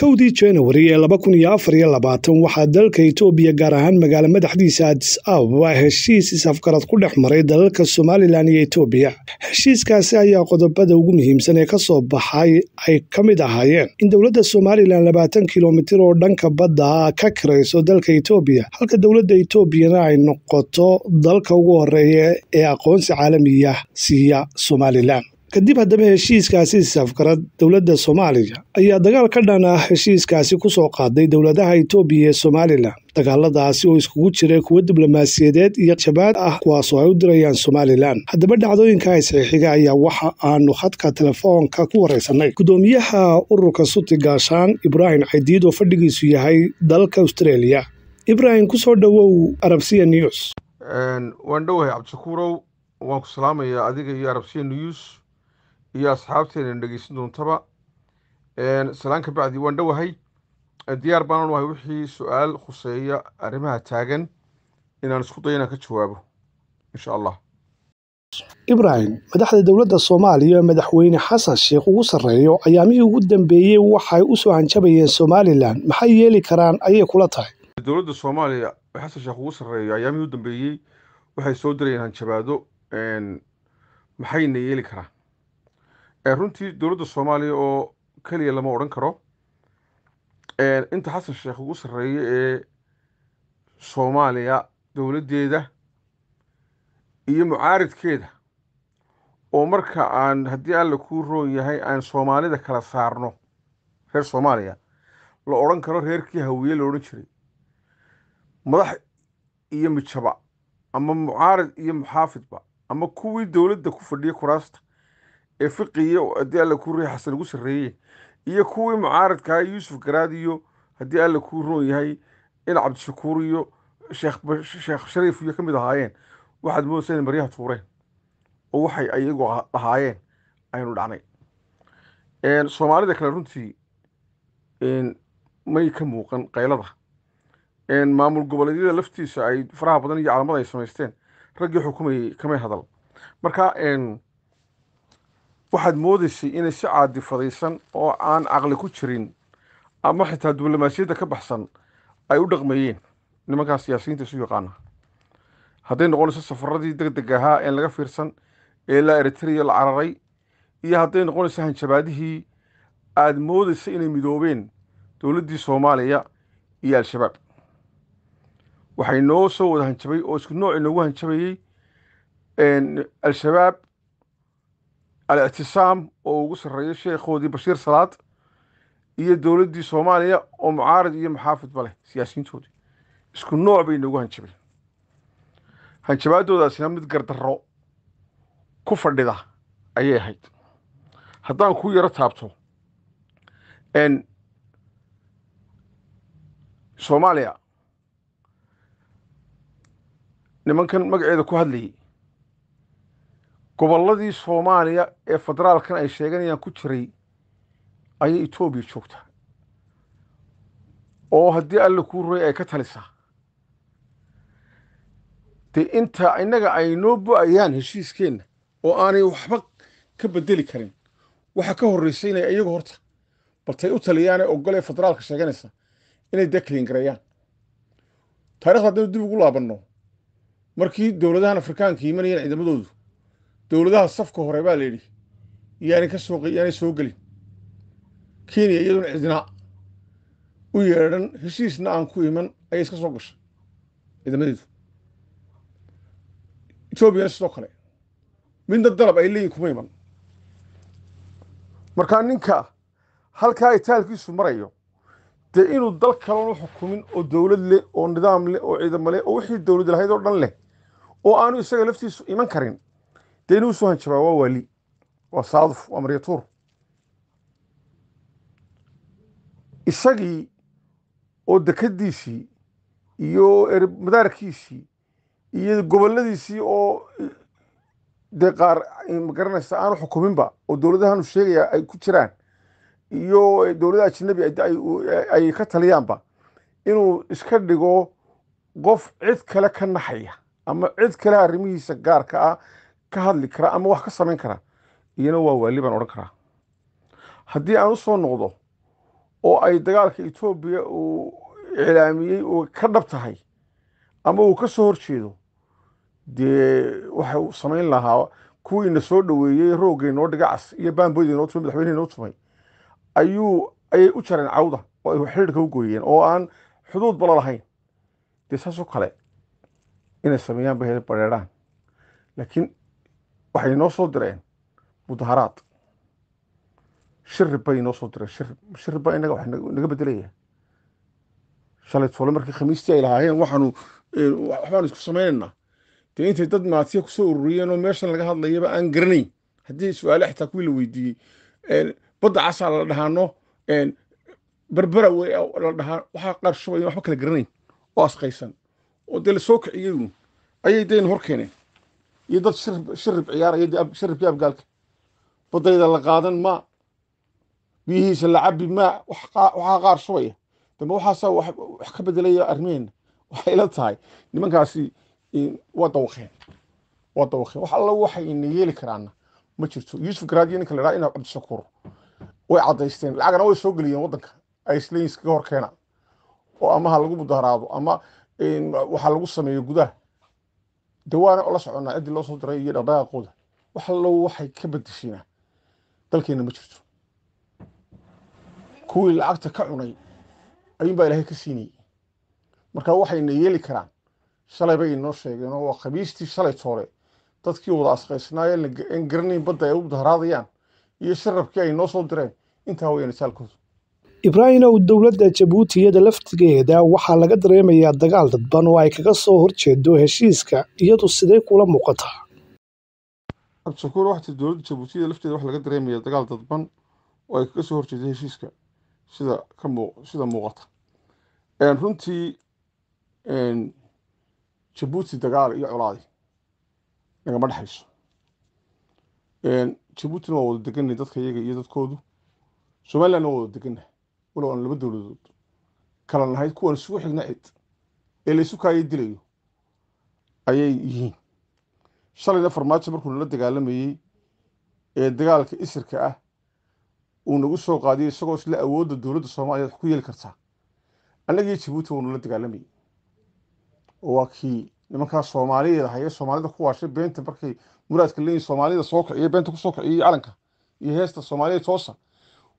kowdii januari ee laba kun iyo afar iyo labaatan waxaa dalka itoobiya gaar ahaan magaalo madaxdiisa adis ababa heshiis afgarad ku dhex maray dalalka somalilan iyo etoobiya heshiiskaasi ayaa qodobada ugu muhiimsan ee kasoo baxay ay ka mid ahaayeen in dowladda somalilan labaatan kilomitir oo dhanka badda a ah ka kirayso dalka etoobiya halka dowladda etoobiyana ay noqoto dalka ugu horreeya ee aqoonsi caalamiya ah siiya somalilan kadib haddaba heshiiskaasi safgarad dowladda soomaaliya ayaa dagaal ka dhan ah heshiiskaasi kusoo qaaday dowladaha itoobiya ee somalilan dagaaladaasi oo iskugu jiray kuwo diblomaasiyadeed iyo jabaad ah kuwaasoo ay u dirayaan somalilan haddaba dhacdooyinka isxiixiga ayaa waxa aanu khadka telefoonka ku wareysanay guddoomiyaha ururka suti gaashaan ibraahim caydiid oo fadhigiisu yahay dalka austreeliya ibraahim kusoo dhowow arabsiya news waan dhowahay cabdishakuurow waan ku salaamayaa adiga iyo arabsiya news iyo asxaabteenan dhegeysan doontaba salaan bacdi waan dhowahay diyaar baanan ahay wixii su-aal khuseeya arrimaha taagan inaan isku dayo ka jawaabo insha allah ibrahim madaxda dowladda soomaaliya madaxweyne xasan sheekh ugu sarreeyo ayaamihii ugu dambeeyey waxay u soo hanjabayeen somalilan maxay yeeli karaan ayay kula tahay dowladda soomaaliya xasan sheekh ugu sarreeyo ayaamihii u dambeeyey waxay soo dirayeen hanjabaado maxayna yeeli karaan Eh, runtii dowladda soomaaliya oo keliya lama odhan karo eh, inta xasan sheekh ugu sarreeya ee soomaaliya dowladdeeda iyo mucaaridkeeda oo marka aan haddii alla kuu roon yahay aan soomaalida kala saarno reer soomaaliya la odhan karo reerkii hawiye la odhan jiray madax iyo mijaba ama mucaarid iyo muxaafidba ama kuwii dowladda ku fadhiya kuraasta ee fiqiyo haddii alla kuu riixasa lagu sarreeyey iyo kuwii mucaaradkaha ah, yuusuf garaadiyo haddii alla kuu roon yahay in cabdishakuur iyo sheekh shariif iyo ka mid ahaayeen waxaad moodaysa inay maryaha tuureen oo waxay ayagu ah, ahaayeen aynu dhacnay soomaalida kale runtii may ka muuqan qaylada maamul goboleedyada laftiisa ay faraha badan iyo calaamada ay samaysteen raggii xukumayey kamay hadal marka waxaad moodaysay inay si caadi fadhiisan oo aan caqli ku jirin ama xitaa diblomaasiyadda ka baxsan ay u dhaqmayeen nimankaas siyaasiyiinta isu yaqaana hadday noqonayso safaradii degdeg ahaa een laga fiirsan ee la eritrea la cararay iyo hadday noqonayso hanjabaadihii aad moodaysa inay midoobeen dowladdii soomaaliya iyo al-shabaab waxay noo soo wada hanjabay oo isku nooc inoogu hanjabayey al-shabaab alictisaam oo ugu sarreeya sheekhoodii bashiir salaad iyo dowladdii soomaaliya oo mucaarad iyo maxaafidba leh siyaasiyiintoodii isku nooc bay noogu hanjabeen hanjabaaddoodaasina mid gardarro ku fadhida ayay ahayd haddaan kuu yaro taabto soomaaliya nimankan magaceeda ku hadlayay gobolladii soomaaliya ee federaalkan ay sheeganayaan ku jiray ayay etoobiya joogtaa oo haddii alla kuu royay ay ka talisaa dee intaa innaga ay noo bo-ayaan heshiiskeenna oo aanay waxba ka bedeli karin waxa ka horreysa inay iyagu horta baltay u taliyaane ogolee federaalka sheeganaysa inay dakliin garayaan taarikhda haddaynu dib ugu laabanno markii dowladahan afrikaanka yimanayeen ciidamadoodu dowladaha safka hore baa layidhi yaanay ka soo yaanay soo gelin kenya iyaduna cidina u yeedhan heshiisna aan ku iman ayay iska soo gashay ciidamadeedu etoobiyana sidoo kale midna dalab ay leeyihin kuma iman markaa ninka halkaa itaalkiisu marayo dee inuu dal kalanu xukumin oo dowlad leh oo nidaam leh oo ciidamo leh oo wixii dowlad lahayd oo dhan leh oo aanu isaga laftiisu iman karin dee inuu soo hanjabaa waa waali waa saaduf waa maryatuur isagii oo dekadiisii iyo er madaarkiisii iyo gobolladiisii oo dee qaar magaranaysa aanu xukuminba oo dowladahanu sheegaya ay ku jiraan iyo dowlada ajnabi ay ka taliyaanba inuu iska dhigo qof cid kale ka naxaya ama cid kale arrimihiisa gaarka ah ka hadli karaa ama wax ka samayn karaa iyana waa waali odhan karaa haddii aan usoo noqdo oo ay dagaalka etoobiya uu iclaamiyey uu ka dhab tahay ama uu ka soo horjeedo dee waxa uu samayn lahaa kuwiina soo dhoweeyey roogay noo dhigacas iyo baamboyda noo tumay madaxweynihii noo tumay ayuu ayay u jareen cawda oo ay xidhiirka u gooyeen oo aan xuduud bala lahayn dee saasoo kale inay sameeyaan bay bareeraan laakiin waxay noo soo direen mudaharaad shiri bay inoo soo direen shiri shiri baa inaga wax naga bedelaya shalay tole markii khamiistii ay lahaayeen waxaanu waxbaanu isku samaynaynaa dee intay dad maatiya kusoo ururiyeen oo meeshan laga hadlayaba aan garanayn haddii su-aale xitaa kuwii la weydiiyey badda casaa la dhahaano berbera wey la dhahaa waxaa qaar shubayn waxba kala garanayn oo asqaysan oo dee lasoo kiciyeynu ayay deen hor keeneen iyo dad shirib shirib ciyaaraya abgaalka badayda la qaadan ma biyihiisa la cabi maa waxaa qaar shubaya dambe waxaasaa wax ka bedelaya arrimeena waxay ila tahay nimankaasi waa dawaqeen waa dawaqeen wax alla waxay ina yeeli karaana ma jirto yuusuf garaadiya ninka la dhaha ina cabdishakuur way cadaysteen lacagna way soo geliyeen waddanka icelandska hor keena oo amaha lagu mudaharaado ama waxaa lagu sameeyo gudaha de waana ola soconnaa ciddii loo soo diray iyo dhaqdhaqaaqooda wax waxay ka bedeshiinaa dalkeenna ma jirto kuwii lacagta ka cunay ayuunbaa ilaahay ka siinayay marka waxayna yeeli karaan shalay bay inoo sheegeen oo waa khabiistii shalay toole dadkii wada asqaysnaayeen garanayn badda ay u dahraadayaan iyo sharabkii ay noo soo direen intaa weyaan saalkoodu ibraahimow dowladda jabuutiyada laftigeeda waxaa laga dareemayaa dagaal dadban oo ay kaga soo horjeedo heshiiska iyadu sidee kula muuqataa cabdishakuur waxti dowladda jabuutiyada lafteeda waxaa laga dareemayaa dagaal dadban oo ay kaga soo horjeedo heshiiska sida ka sida muuqata runtii jabuuti dagaal iyo colaadi nagama dhexayso jabuutina waa wada deganay dadka iyaga iyo dadkoodu somalilandna waa wada deganah walow aan laba dowladood kala nahayd kuwan isugu xigna cid ee laysu isu kaaya dilayo ayay yihiin shalayna farmaajo markuu nala dagaalamayey ee dagaalka isirka ah uu nagu soo qaadiyo isagoo isle awoodda dowladda soomaaliyeed wax ku yeeli kartaa annagii jabuuti wuu nala dagaalamayey oo waa kii nimankaa soomaaliyeed ahaye soomaalida ku waashay beenta markay muraadka leeyihin soomaalida soo kiciye beenta ku soo kiciye calanka iyo heesta soomaaliyeed toosa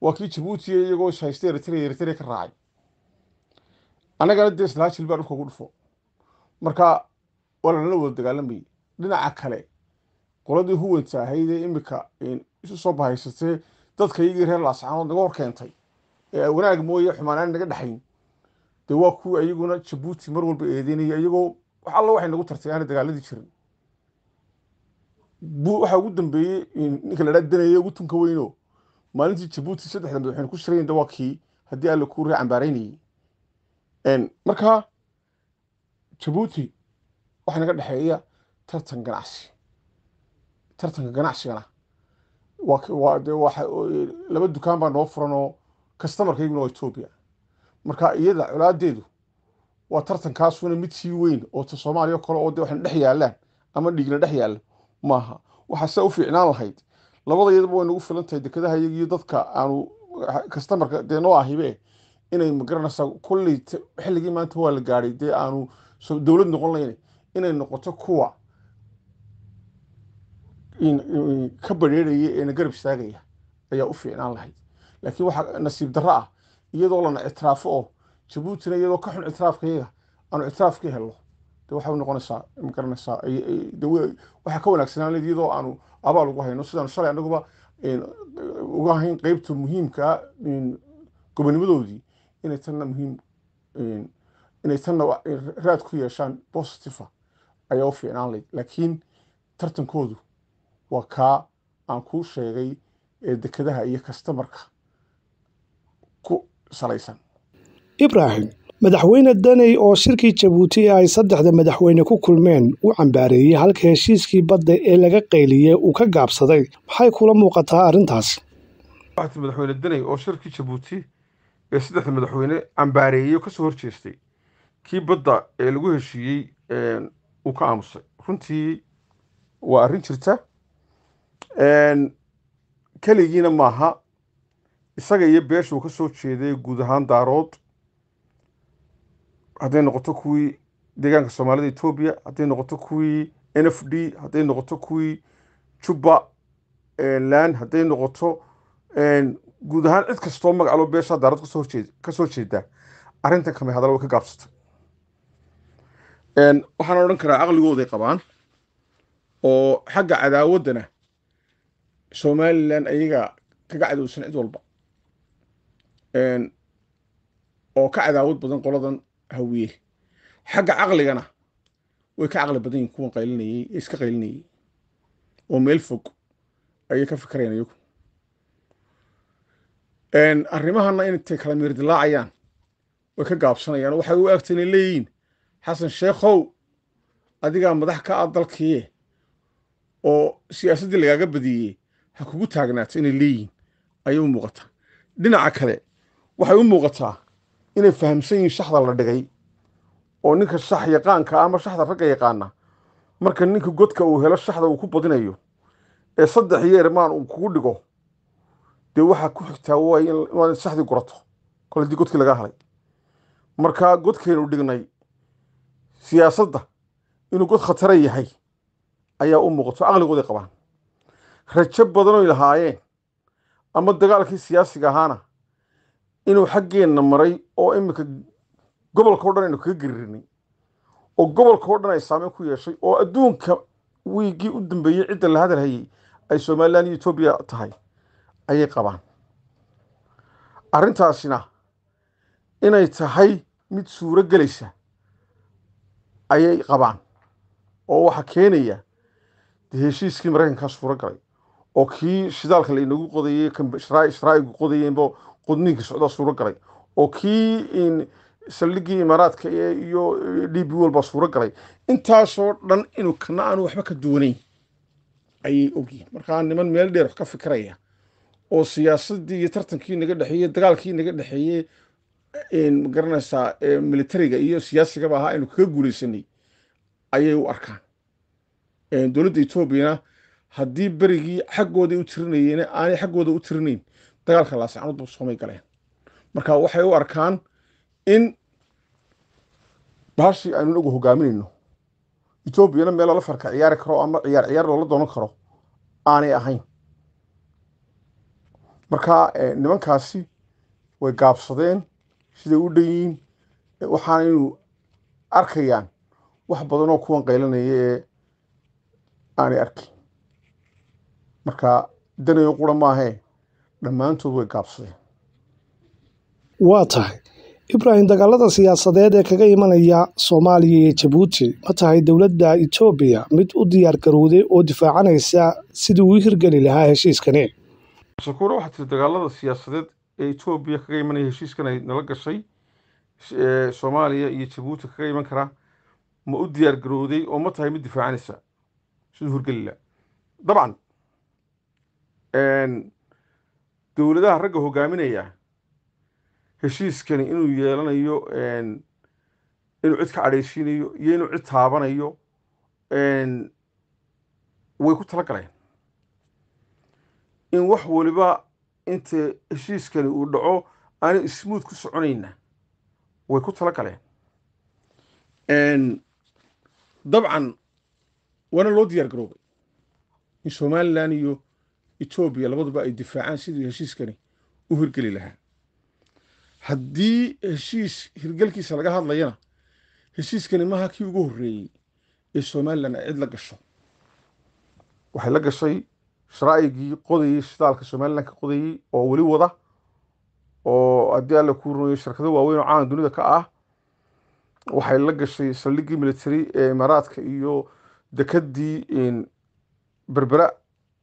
waa kii jabuutiya iyagoo shaystay eritrea eritrea ka raacay annagana dee islaa jil baa dhulka ugu dhufo marka waa lanala wada dagaalamayay dhinaca kale qoladii huwanta ahayd ahaydee iminka isu soo bahaysatee dadka iyagii reer laascaanood naga horkeentay ee wanaag mooye xumaan aan naga dhexayn dee waa kuwii iyaguna jabuuti mar walba eedeynaya iyagoo wax alla waxay nagu tartay aana dagaaladii jirin waxaa ugu dambeeyey ninka ladhaa danaya ugu tunka weyno maalintii jabuuti saddexda madaxweyne ku shirayn dawaakii haddii alla kuu raa cambaaraynayay markaa jabuuti waxaa naga dhexeeya tartan ganacsi tartanka ganacsigana laba dukaan baa noo furan furanoo kastamarkayguna waa etoobiya marka iyada colaadeedu waa tartankaasuna mid sii weyn oo ta soomaaliya kale oo de waxna dhex yaalaan ama dhiigna dhex yaalla maaha waxaa saa u fiicnaan lahayd labada iyadaba way nagu filan dekedaha iyagiyo dadka aanu kastamarka dee noo ahibe inay magaranaysaa kulley xilligii maanta waa la gaaday dee aanu dowlad noqon layna inay noqoto kuwa ka badheeraya eena garab istaagaya ayaa u fiicnaan lahayd laakiin waxaa nasiib darro ah iyadoo lana ictiraafo oo jabuutina iyadoo ka xun ictiraafka ictiraafkayaga aanu ictiraaf ka helno de waxa noqonaysaa ma garanaysaa waxaa ka wanaagsanaan iyadoo aanu abaal ugu hayno sidaanu shalay anaguba uga hayn qeybta muhiimkaa gobonimadoodii inay tanna muhiim inay tanna raad ku yeeshaan bositifa ayaa u fiicnaan layd laakiin tartankoodu waa kaa aan kuu sheegay dekadaha iyo kastamarka ku salaysan ibraahim madaxweyne daney oo shirkii jabuuti ee ay saddexda madaxweyne ku kulmeen u cambaareeyey halka heshiiskii badda ee laga qayliyey uu ka gaabsaday maxay kula muuqataa arrintaasi madaxweyne daney oo shirkii jabuuti ee saddexda madaxweyne cambaareeyey oo kasoo horjeestay kii badda ee lagu heshiiyey uu ka aamusay runtii waa arrin jirta keligiina maaha isaga iyo beeshuu ka soo jeeday guud ahaan daarood hadday noqoto kuwii deegaanka soomaalida etoobiya hadday noqoto kuwii n f d hadday noqoto kuwii juba lan hadday noqoto guud ahaan cid kastoo magaca loo beesha daarad ka soo jeedaa arintan kamay hadalla way ka gaabsata waxaan odhan karaa caqligooday qabaan oo xagga cadaawaddana somalilan ayaga kaga cadowsan cid walba oo ka cadaawad badan qoladan hawiye xagga caqligana way ka caqli badan yihin kuwan qaylinayey ee iska qaylinayey oo meel fog ayay ka fikarayaan iyagu arrimahana intay kala miir dilaacayaan way ka gaabsanayaan oo waxay u egta inay leeyihiin xasan sheekhow adigaa madax ka ah dalkiie oo siyaasaddii lagaaga badiyey ha kugu taagnaato inay leeyihiin ayay u muuqataa dhinaca kale waxay u muuqataa inay fahamsan yihiin shaxda la dhigay oo ninka shax yaqaanka ah ama shaxda ragga yaqaana marka ninka godka uu helo shaxda uu ku badinayo ee saddex iyo irmaan uu kugu dhigo dee waxaa ku xigtaa way inaad shaxdii gurato kole godkii lagaa halay markaa godkaynu dhignay siyaasadda inuu god khatara yahay ayaa u muuqato caqligooday qabaan rajo badanoy lahaayeen ama dagaalkii siyaasiga ahaana inuu xaggeenna maray oo iminka gobolka gobolkao dhan aynu kaga garirinay oo gobolkao dhan ay saameyn ku yeeshay oo adduunka wiigii u dambeeyey cidda la hadal hayay ay somalilan iyo etoobiya tahay ayay qabaan arrintaasina inay tahay mid suuro gelaysa ayay qabaan oo waxaa keenaya de heshiiskii maraykankaa suuro galay oo kii shidaalka lainagu qodayey sharaa'igu qodayeenba qudniinka socdaa suuro galay oo kii saldhigii imaaraadka iyo eh, d b wol baa suuro galay intaasoo dhan inuu kana aanu waxba ka duwanayn ayay ogyihiin markaa niman meel dheer wax ka fikiraya oo siyaasadii iyo tartankii naga dhexeeyey dagaalkii naga dhexeeyey magaranaysaa eh, eh, militariga iyo siyaasigaba ahaa aynu kaga guuleysanay ayay u arkaan dowladda etoobiyana haddii berigii xaggooday u tirinayeen aanay xaggooda u tirinayn dagaalka laascanood buu soomay galeen marka waxay u arkaan in baashii aynu inagu hogaaminayno etoobiyana meel lala farka ciyaari karo ama ciyaar ciyaar loola doonan karo aanay ahayn marka eh, nimankaasi way gaabsadeen siday u dhan yihiin eh, waxaanaynu arkayaan wax badanoo kuwan qaylanaya ee aanay arkin marka danayo qura maahee dhammaantood way gaabsadeen waa tahay ibraahim dagaalada siyaasadeed ee kaga imanaya soomaaliya iyo jabuuti ma tahay dowladda etoobiya mid u diyaar garowday oo difaacanaysa sidii uu hirgeli lahaa heshiiskani sakuura waxaa tiri dagaalada siyaasadeed ee etoobiya kaga imanaya heshiiskan ay nala gashay soomaaliya iyo jabuuti kaga iman karaa ma u diyaar garowday oo ma tahay mid difaacanaysa siduu hirgeli lahaa dabcan dowladaha ragga hogaaminaya heshiiskani inuu yeelanayo inuu cid ka cadhaysiinayo iyo inuu cid taabanayo way ku tala galeen in wax waliba inta heshiiskani uu dhaco aanu ismuud ku soconayna way ku tala galeen dabcan waana loo diyaar garoobay in somalilan iyo etoobiya labaduba ay difaacaan sidii heshiiskani u hirgeli lahaa haddii heshiis hirgalkiisa laga hadlayana heshiiskani maha kii ugu horreeyey ee somalilan ay cid la gasho waxay la gashay sharaa'igii qodayey shidaalka somalilan ka qodayey oo weli wada oo haddii alla ku rumeeyo shirkado waaweyn oo caalan dunida ka ah waxay la gashay saldhiggii military ee imaaraadka iyo dekadii berbera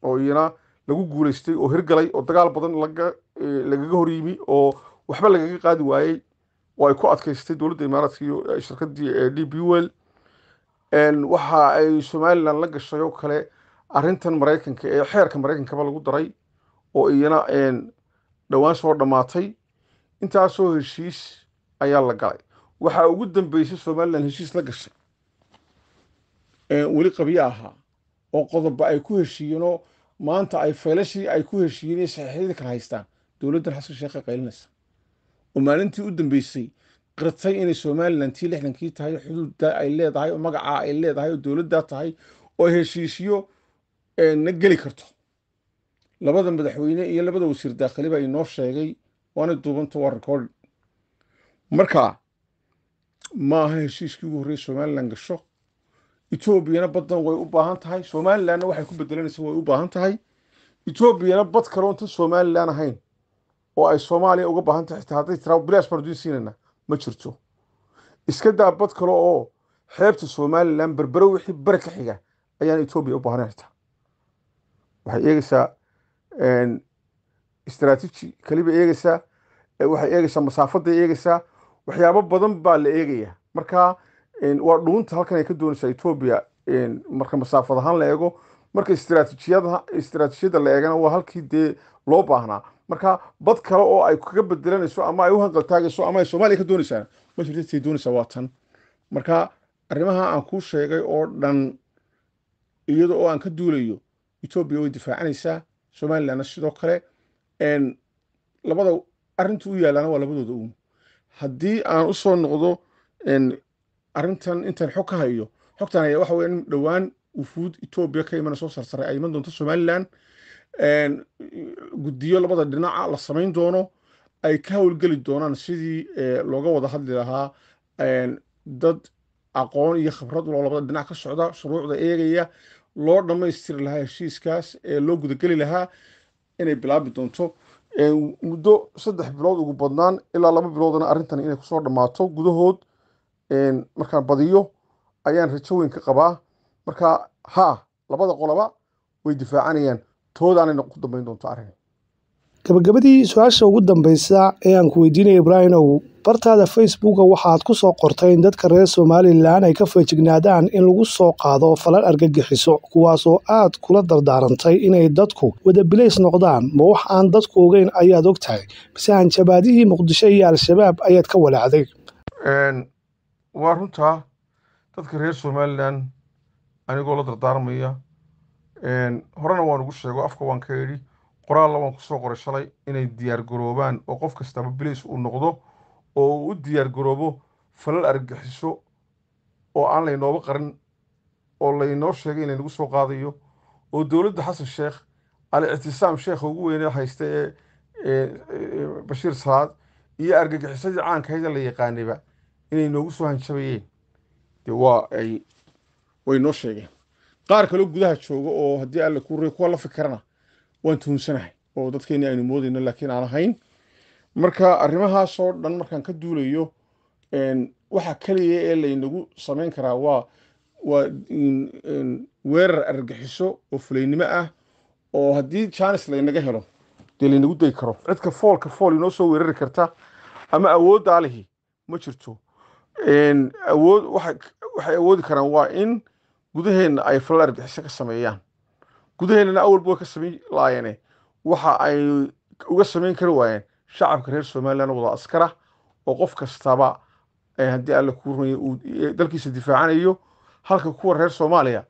oo iyana lagu guuleystay oo hirgalay oo dagaal badan eh, lagaga hor yimi oo waxba lagaga qaadi waayey oo ay ku adkaystay dowladda imaaraadka iyo eh, shirkadii eh, d b wel waxa ay somalilan la gashay oo kale arrintan maraykanka ee xeerka maraykankaba lagu daray oo iyana dhowaan soo dhammaatay intaasoo heshiis ayaa la galay waxaa ugu dambeysay somalilan heshiis la gashay weli qabyo ahaa oo qodobba ay ku heshiiyeenoo maanta ay faylashii ay ku heshiiyeen iyo saxiixyadii kala haystaan dowladdan xasan sheekhe qaylinaysa oo maalintii u dambeysay qirtay inay somalilan tii lixdankii tahay xuduudda ay leedahay oo magacaa ay leedahay oo dowladdaa tahay oo heshiishiyo eh, na geli karto labada madaxweyne iyo labada wasiir daakhili baa inoo sheegay waanay duubanta waa recordin marka ma heshiiskii ugu horreye somalilan gasho etoobiyana baddan way u baahan tahay somalilanna waxay ku bedelanaysa way u baahan tahay etoobiyana bad kaloonta somalilan ahayn oo ay soomaaliya uga baahan tahay xitaa hadday tiraa bilaash baanudin siinayna ma jirto iska daa bad kale oo xeebta somalilan berbero wixii bere ka xiga ayaan etoobiya u baahanayn xitaa waxay eegaysaa istaraatiiji kalibay eegaysaa waxay eegaysaa masaafaday eegaysaa waxyaabo badan baa la eegayaa markaa waa dhuunta halkan ay ka doonaysaa etoobiya marka masaafad ahaan la eego marka istraatiijiyada la eegana waa halkii dee loo baahnaa marka bad kale oo ay kaga bedelanayso ama ay u hanqaltaagayso ama ay soomaaliya ka doonaysaa ma jirtay waa tan marka arrimaha aan kuu sheegay oo dhan iyada oo aan ka duulayo etoobiya way difaacanaysaa somalilandna sidoo kale labada arrintu u yaalaana waa labadooda uun haddii aan usoo noqdo arintan intaan xog ka hayo xogtan ayaa waxa weye in dhowaan wufuud etoobiya ka imana soo sarsaray ay iman doonto somalilan guddiyo labada dhinaca la samayn doono ay ka howlgeli doonaan sidii eh, looga wada hadli lahaa dad aqoon iyo khibrad loo labada dhinac ka socda shuruucda eegaya loo dhammaystiri lahaa heshiiskaas ee loo gudageli lahaa inay bilaabi doonto muddo saddex bilood ugu badnaan ilaa laba biloodna arrintan inay kusoo dhammaato gudahood markaan badiyo ayaan rajooyin qabaa marka haa labada qoloba way difaacanayaan toodaanayna ku dambayn doonto arrin gabagabadii su-aasha ugu dambaysa ee aan ku weydiinaya ibraahimow bartaada facebooka waxaad ku soo qortay in dadka reer somalilan ay ka feejignaadaan in lagu soo qaado falal argagixiso kuwaasoo aad kula dardaarantay inay dadku wadabilays noqdaan ma wax aan dadku ogeyn ayaad og tahay mise hanjabaadihii muqdisho iyo al-shabaab ayaad ka walaacday waa runtaa dadka reer somalilan anigoo la dardaarmaya er horena waan ugu sheego afka waan ka yidhi qoraalla waan kusoo qoray shalay inay diyaargaroobaan oo qof kastaba bilis uu noqdo oo uu u diyaargaroobo falal argagixiso oo aan laynooba qarin oo laynoo sheegay in laynagu soo qaadayo oo dowladda xasan sheekh al ictisaam sheekha ugu weyne haysta ee bashiir salaad iyo argagixisadii caanka hayda la yaqaanayba inay noogu soo hanjabayeen de waa ay way noo sheegeen qaar kaloo gudaha jooga oo haddii alle kurey kuwa la fikirana waan tuhunsanahay oo dadkeeni aynu moodayno laakiin aan ahayn marka arrimahaasoo dhan markaan ka duulayo waxa keliya ee laynagu samayn karaa waa waa weerar argixiso oo fulaynimo ah oo haddii janis laynaga helo dee laynagu day karo cidka foolka fool inoo soo weerari karta ama awooddaa lihi ma jirto awood waxay awoodi karaan waa in gudaheenna ay falaar bixiso ka sameeyaan gudaheennana awalba way ka samayn laayeen waxa ay uga samayn kari waayeen shacabka reer somalilan wada askara oo qof kastaba eh, haddii alle kuu uu eh, dalkiisa difaacanayo halka kuwa reer soomaaliya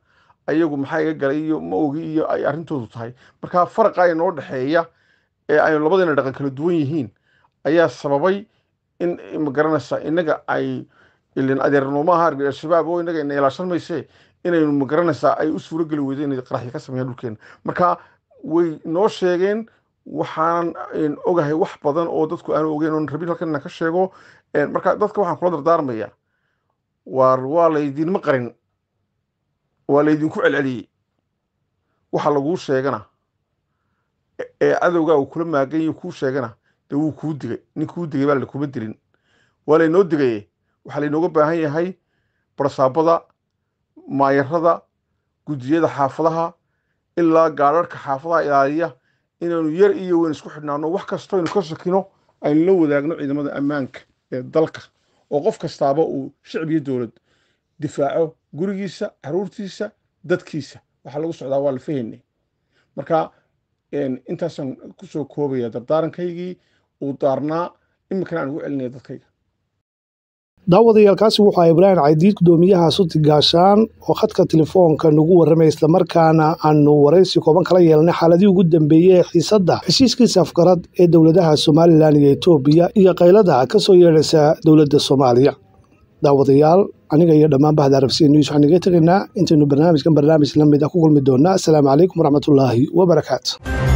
ayagu maxaa iga galay iyo ma ogi iyo ay arrintoodu tahay markaa faraqa inoo dhexeeya ee ay labadayna dhaqan kala duwan yihiin ayaa sababay in ma garanaysa innaga ay ilin adeerno ma aha al-shabaab oo inaga ina ilaashan mayse inaynu magaranaysaa ay u suurogeli weydo inay qaraxyo ka sameeyaan dhulkeena marka way noo sheegeen waxaanan ogahay wax badan oo dadku aan ogeyn oon rabin halkan inaan ka sheego marka dadka waxaan kula dardaarmaya waar waa laydinma qarin waa laydinku celceliyey waxa laguu sheegana ee cadowgaa uu kula maaganyo kuu sheegana de wuu kuu digay nin kuu digay baa lakuma dilin waa laynoo digaye waxaa laynooga baahan yahay barsaabada maayarada gudiyada xaafadaha ilaa gaadharhka xaafadaha ilaaliya inaanu yar iyo weyn isku xidhnaano wax kastoo aynu ka sakino aynu la wadaagno ciidamada ammaanka ee dalka oo qof kastaaba uu shicbiyo dowlad difaaco gurigiisa caruurtiisa dadkiisa waxaa lagu socdaa waa la fahaynay marka intaasaan kusoo koobaya dardaarankaygii uu daarnaa iminkana aan ugu celinaya dadkayga daawadayaalkaasi kaasi wuxuu ahaa ibraahim caydiid guddoomiyaha suti gaashaan oo khadka telefoonka nagu warramay islamarkaana aanu waraysi kooban kala yeelnay xaaladii ugu dambeeyey ee xiisadda heshiiskiisa afgarad ee dowladaha somalilan iyo etoobiya iyo kaylada ka soo yeedhaysa dowladda soomaaliya daawadayaal aniga iyo dhammaan bahda arabsiya news waxaan naga tegaynaa intaynu barnaamijkan barnaamij la mid ah ku kulmi doonnaa asalaamu calaykum waraxmatullaahi wabarakaatu